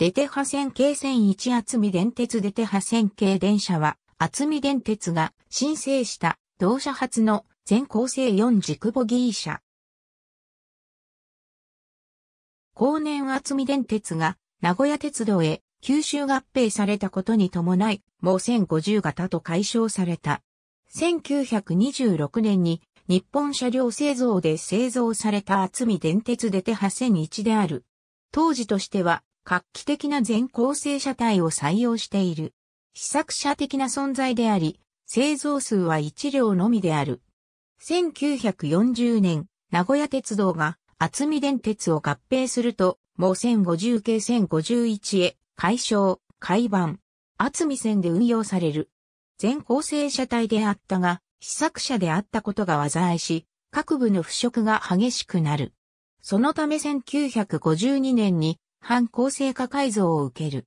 出テ派線京線一厚み電鉄出テ派線形電車は、厚み電鉄が申請した同社発の全構成4軸ボギー車。後年厚み電鉄が名古屋鉄道へ九州合併されたことに伴い、もう1050型と解消された。1926年に日本車両製造で製造された厚み電鉄出テ派1001である。当時としては画期的な全構成車体を採用している。試作車的な存在であり、製造数は1両のみである。1940年、名古屋鉄道が厚見電鉄を合併すると、もう1050系1051へ、解消、改版、厚見線で運用される。全構成車体であったが、試作車であったことが災いし、各部の腐食が激しくなる。そのため1952年に反構成化改造を受ける。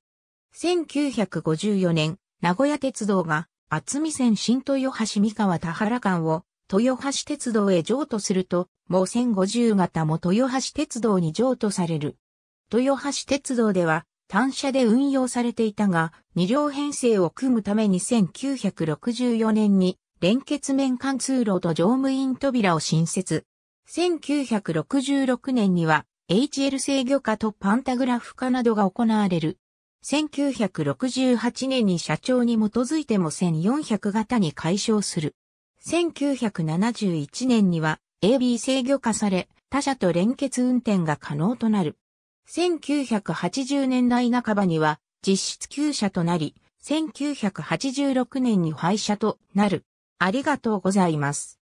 1954年、名古屋鉄道が厚見線新豊橋三河田原間を豊橋鉄道へ譲渡すると、もう1050型も豊橋鉄道に譲渡される。豊橋鉄道では単車で運用されていたが、二両編成を組むために1964年に連結面貫通路と乗務員扉を新設。1966年には HL 制御化とパンタグラフ化などが行われる。1968年に社長に基づいても1400型に解消する。1971年には AB 制御化され、他社と連結運転が可能となる。1980年代半ばには実質旧社となり、1986年に廃車となる。ありがとうございます。